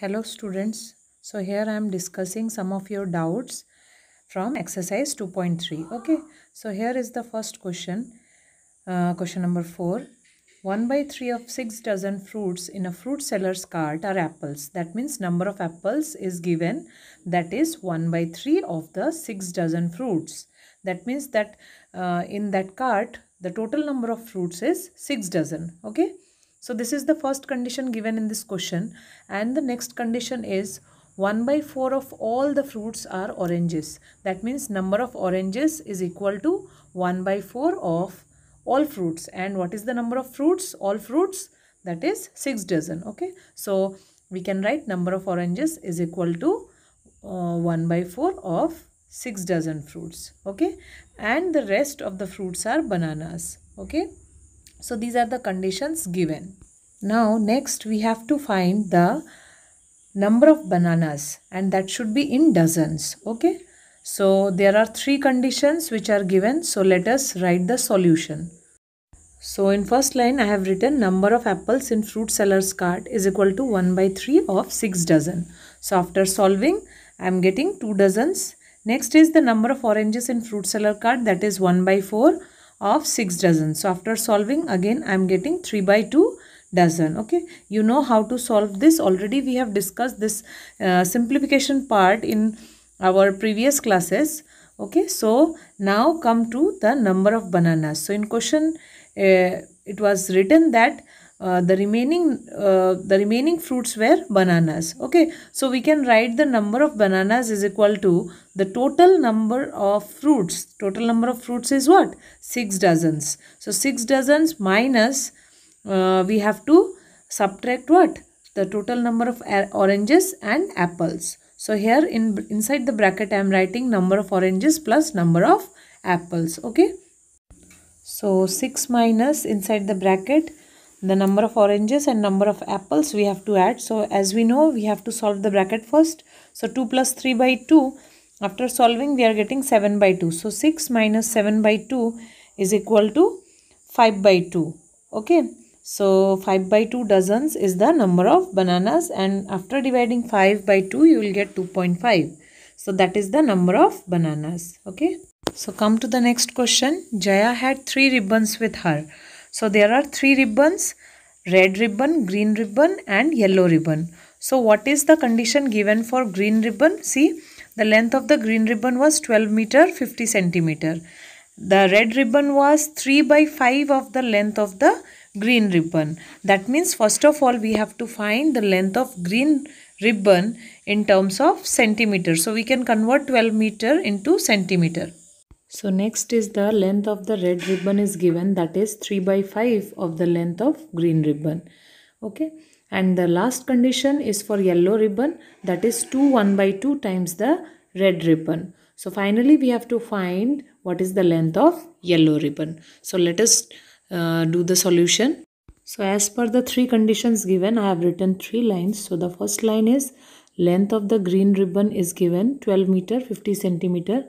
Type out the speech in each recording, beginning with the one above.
Hello students. So here I am discussing some of your doubts from exercise 2.3. Okay. So here is the first question. Uh, question number 4. 1 by 3 of 6 dozen fruits in a fruit seller's cart are apples. That means number of apples is given. That is 1 by 3 of the 6 dozen fruits. That means that uh, in that cart the total number of fruits is 6 dozen. Okay. So this is the first condition given in this question and the next condition is 1 by 4 of all the fruits are oranges. That means number of oranges is equal to 1 by 4 of all fruits. And what is the number of fruits? All fruits that is 6 dozen. Okay. So we can write number of oranges is equal to uh, 1 by 4 of 6 dozen fruits. Okay. And the rest of the fruits are bananas. Okay. So these are the conditions given. Now next we have to find the number of bananas and that should be in dozens. Okay. So there are three conditions which are given. So let us write the solution. So in first line I have written number of apples in fruit seller's cart is equal to 1 by 3 of 6 dozen. So after solving I am getting 2 dozens. Next is the number of oranges in fruit seller cart that is 1 by 4 of 6 dozen. So after solving again I am getting 3 by 2 dozen. Okay. You know how to solve this. Already we have discussed this uh, simplification part in our previous classes. Okay. So now come to the number of bananas. So in question uh, it was written that uh, the remaining uh, the remaining fruits were bananas okay so we can write the number of bananas is equal to the total number of fruits total number of fruits is what 6 dozens so 6 dozens minus uh, we have to subtract what the total number of uh, oranges and apples so here in inside the bracket i am writing number of oranges plus number of apples okay so 6 minus inside the bracket the number of oranges and number of apples we have to add. So as we know, we have to solve the bracket first. So 2 plus 3 by 2, after solving we are getting 7 by 2. So 6 minus 7 by 2 is equal to 5 by 2. Okay. So 5 by 2 dozens is the number of bananas and after dividing 5 by 2 you will get 2.5. So that is the number of bananas. Okay. So come to the next question. Jaya had three ribbons with her. So there are three ribbons, red ribbon, green ribbon and yellow ribbon. So what is the condition given for green ribbon? See, the length of the green ribbon was 12 meter 50 centimeter. The red ribbon was 3 by 5 of the length of the green ribbon. That means first of all we have to find the length of green ribbon in terms of centimeter. So we can convert 12 meter into centimeter. So next is the length of the red ribbon is given that is 3 by 5 of the length of green ribbon. Okay. And the last condition is for yellow ribbon that is 2 1 by 2 times the red ribbon. So finally we have to find what is the length of yellow ribbon. So let us uh, do the solution. So as per the three conditions given I have written three lines. So the first line is length of the green ribbon is given 12 meter 50 centimeter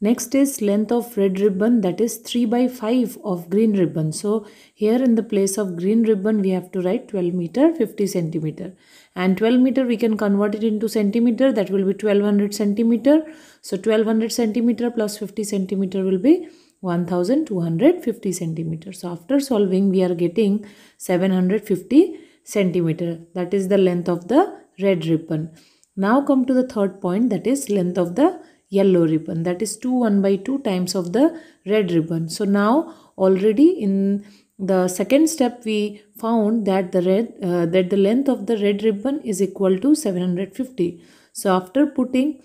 Next is length of red ribbon that is 3 by 5 of green ribbon. So here in the place of green ribbon we have to write 12 meter 50 centimeter. And 12 meter we can convert it into centimeter that will be 1200 centimeter. So 1200 centimeter plus 50 centimeter will be 1250 centimeter. So after solving we are getting 750 centimeter. That is the length of the red ribbon. Now come to the third point that is length of the yellow ribbon that is 2 1 by 2 times of the red ribbon. So now already in the second step we found that the red uh, that the length of the red ribbon is equal to 750. So after putting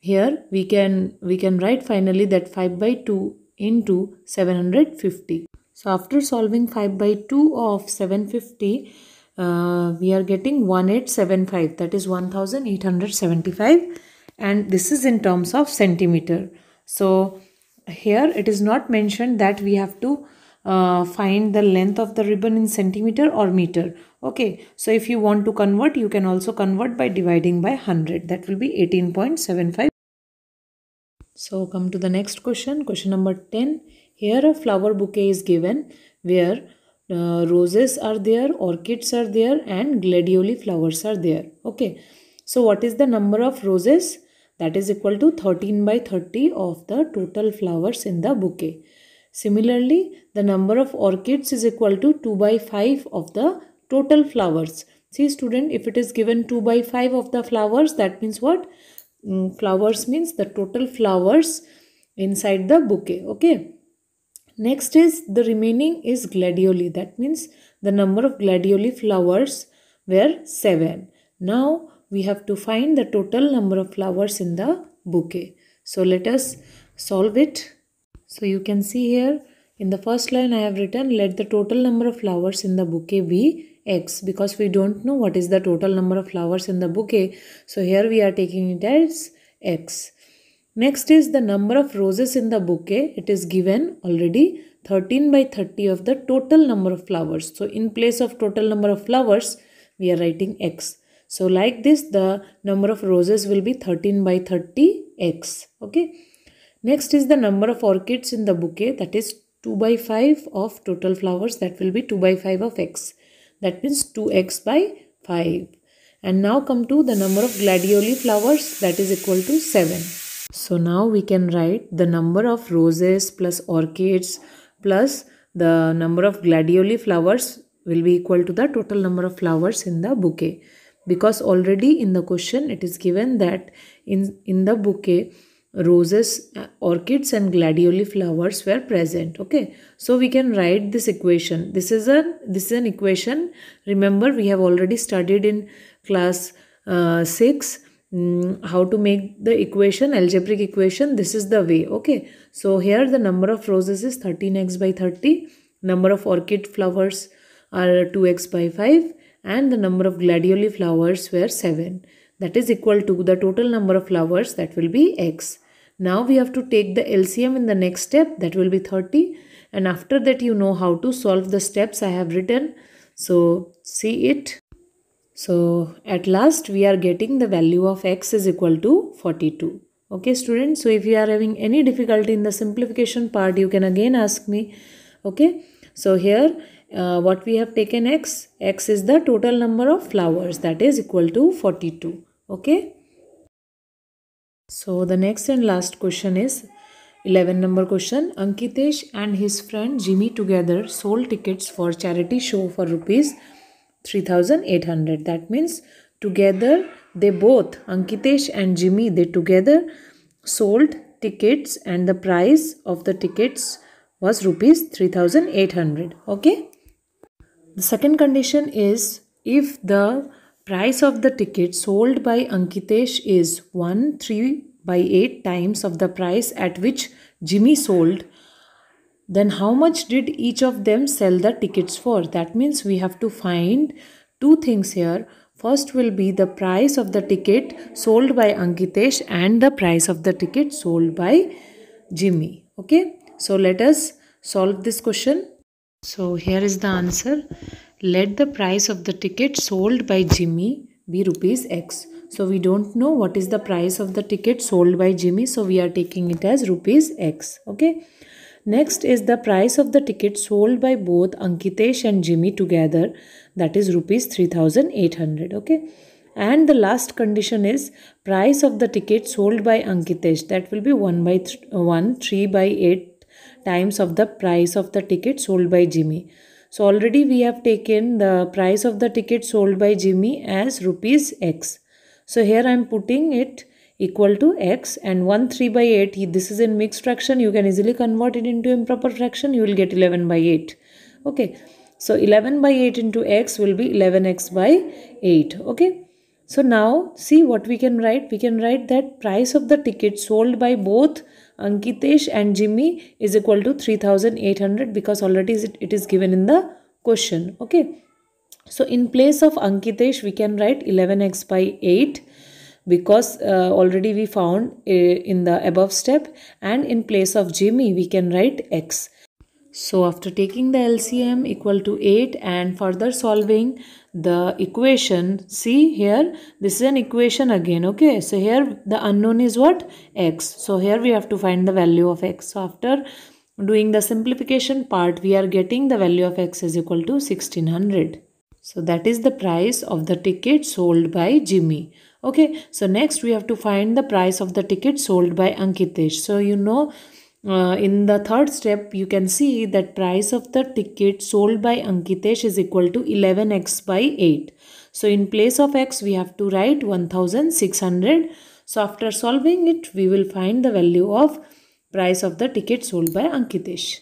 here we can we can write finally that 5 by 2 into 750. So after solving 5 by 2 of 750 uh, we are getting 1875 that is 1875 and this is in terms of centimeter so here it is not mentioned that we have to uh, find the length of the ribbon in centimeter or meter okay so if you want to convert you can also convert by dividing by 100 that will be 18.75 so come to the next question question number 10 here a flower bouquet is given where uh, roses are there orchids are there and gladioli flowers are there okay so what is the number of roses that is equal to 13 by 30 of the total flowers in the bouquet. Similarly, the number of orchids is equal to 2 by 5 of the total flowers. See student, if it is given 2 by 5 of the flowers, that means what? Mm, flowers means the total flowers inside the bouquet. Okay. Next is the remaining is gladioli. That means the number of gladioli flowers were 7. Now we have to find the total number of flowers in the bouquet. So let us solve it. So you can see here in the first line I have written let the total number of flowers in the bouquet be x because we don't know what is the total number of flowers in the bouquet. So here we are taking it as x. Next is the number of roses in the bouquet. It is given already 13 by 30 of the total number of flowers. So in place of total number of flowers, we are writing x. So like this the number of roses will be 13 by 30x. Okay. Next is the number of orchids in the bouquet that is 2 by 5 of total flowers that will be 2 by 5 of x. That means 2x by 5. And now come to the number of gladioli flowers that is equal to 7. So now we can write the number of roses plus orchids plus the number of gladioli flowers will be equal to the total number of flowers in the bouquet because already in the question it is given that in, in the bouquet roses uh, orchids and gladioli flowers were present okay so we can write this equation this is a this is an equation remember we have already studied in class uh, 6 um, how to make the equation algebraic equation this is the way okay so here the number of roses is 13x by 30 number of orchid flowers are 2x by 5 and the number of gladioli flowers were 7. That is equal to the total number of flowers that will be x. Now we have to take the LCM in the next step that will be 30 and after that you know how to solve the steps I have written. So see it. So at last we are getting the value of x is equal to 42. Okay students, so if you are having any difficulty in the simplification part you can again ask me. Okay, so here uh, what we have taken x x is the total number of flowers that is equal to 42 okay so the next and last question is 11 number question ankitesh and his friend jimmy together sold tickets for charity show for rupees 3800 that means together they both ankitesh and jimmy they together sold tickets and the price of the tickets was rupees 3800 okay the second condition is if the price of the ticket sold by Ankitesh is 1 3 by 8 times of the price at which Jimmy sold, then how much did each of them sell the tickets for? That means we have to find two things here. First will be the price of the ticket sold by Ankitesh and the price of the ticket sold by Jimmy. Okay, so let us solve this question. So here is the answer. Let the price of the ticket sold by Jimmy be rupees X. So we don't know what is the price of the ticket sold by Jimmy. So we are taking it as rupees X. Okay. Next is the price of the ticket sold by both Ankitesh and Jimmy together. That is rupees 3800. Okay. And the last condition is price of the ticket sold by Ankitesh. That will be 1 by 1, 3 by 8, times of the price of the ticket sold by Jimmy. So already we have taken the price of the ticket sold by Jimmy as rupees x. So here I am putting it equal to x and 1 3 by 8 this is in mixed fraction you can easily convert it into improper fraction you will get 11 by 8 okay so 11 by 8 into x will be 11x by 8 okay so now see what we can write we can write that price of the ticket sold by both Ankitesh and Jimmy is equal to 3800 because already it is given in the question. Okay. So in place of Ankitesh we can write 11x by 8 because uh, already we found uh, in the above step and in place of Jimmy we can write x. So after taking the LCM equal to 8 and further solving the equation, see here, this is an equation again, okay. So here the unknown is what? x. So here we have to find the value of x. So after doing the simplification part, we are getting the value of x is equal to 1600. So that is the price of the ticket sold by Jimmy. Okay, so next we have to find the price of the ticket sold by Ankitesh. So you know uh, in the third step, you can see that price of the ticket sold by Ankitesh is equal to 11x by 8. So in place of x, we have to write 1600. So after solving it, we will find the value of price of the ticket sold by Ankitesh.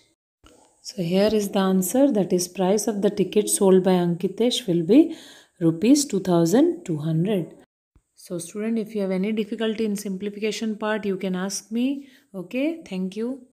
So here is the answer that is price of the ticket sold by Ankitesh will be rupees 2200. So student, if you have any difficulty in simplification part, you can ask me okay thank you